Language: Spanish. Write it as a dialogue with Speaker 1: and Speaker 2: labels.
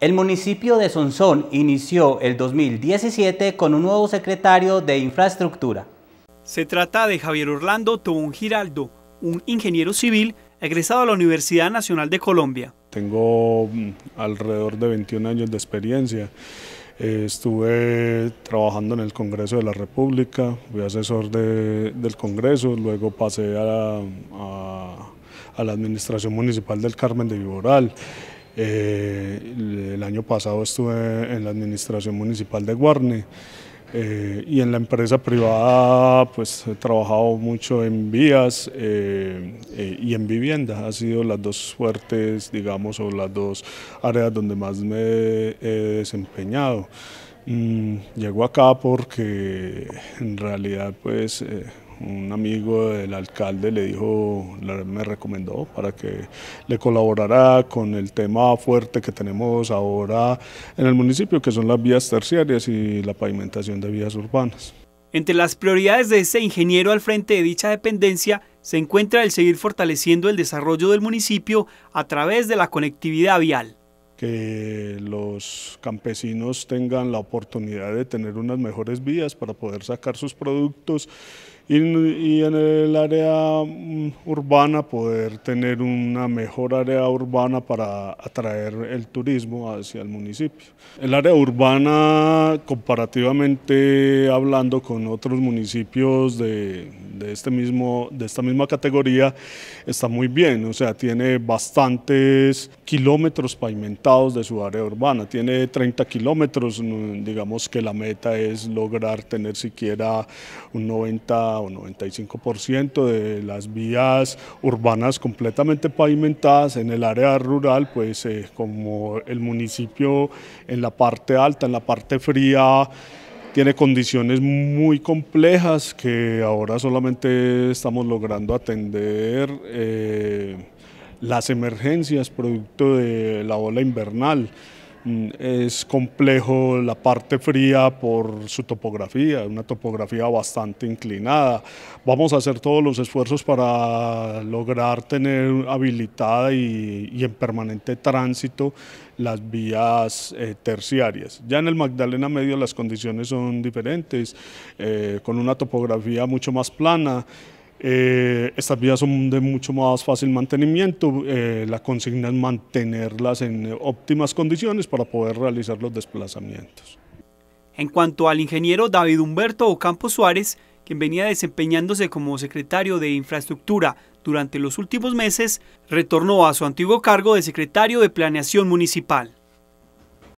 Speaker 1: El municipio de Sonsón inició el 2017 con un nuevo secretario de infraestructura. Se trata de Javier Orlando Tobón Giraldo, un ingeniero civil egresado a la Universidad Nacional de Colombia.
Speaker 2: Tengo mm, alrededor de 21 años de experiencia. Eh, estuve trabajando en el Congreso de la República, fui asesor del Congreso, luego pasé a la Administración Municipal del Carmen de Viboral. Eh, el año pasado estuve en la administración municipal de Guarne eh, y en la empresa privada pues he trabajado mucho en vías eh, y en viviendas. Ha sido las dos fuertes, digamos, o las dos áreas donde más me he desempeñado. Mm, llego acá porque en realidad pues un amigo del alcalde le dijo, me recomendó para que le colaborara con el tema fuerte que tenemos ahora en el municipio, que son las vías terciarias y la pavimentación de vías urbanas.
Speaker 1: Entre las prioridades de ese ingeniero al frente de dicha dependencia se encuentra el seguir fortaleciendo el desarrollo del municipio a través de la conectividad vial
Speaker 2: que los campesinos tengan la oportunidad de tener unas mejores vías para poder sacar sus productos y, en el área mm, urbana poder tener una mejor área urbana para atraer el turismo hacia el municipio. El área urbana, comparativamente hablando con otros municipios de, de, este mismo, de esta misma categoría, está muy bien, o sea, tiene bastantes kilómetros pavimentados de su área urbana, tiene 30 kilómetros, mm, digamos que la meta es lograr tener siquiera un 90 o 95% de las vías urbanas completamente pavimentadas. En el área rural, pues eh, como el municipio en la parte alta, en la parte fría, tiene condiciones muy complejas que ahora solamente estamos logrando atender eh, las emergencias producto de la ola invernal. Mm, es complejo la parte fría por su topografía, una topografía bastante inclinada. Vamos a hacer todos los esfuerzos para lograr tener habilitada y, en permanente tránsito las vías eh, terciarias. Ya en el Magdalena Medio las condiciones son diferentes, eh, con una topografía mucho más plana. Eh, estas vías son de mucho más fácil mantenimiento, eh, la consigna es mantenerlas en óptimas condiciones para poder realizar los desplazamientos.
Speaker 1: En cuanto al ingeniero David Humberto Ocampo Suárez, quien venía desempeñándose como secretario de Infraestructura durante los últimos meses, retornó a su antiguo cargo de secretario de Planeación Municipal.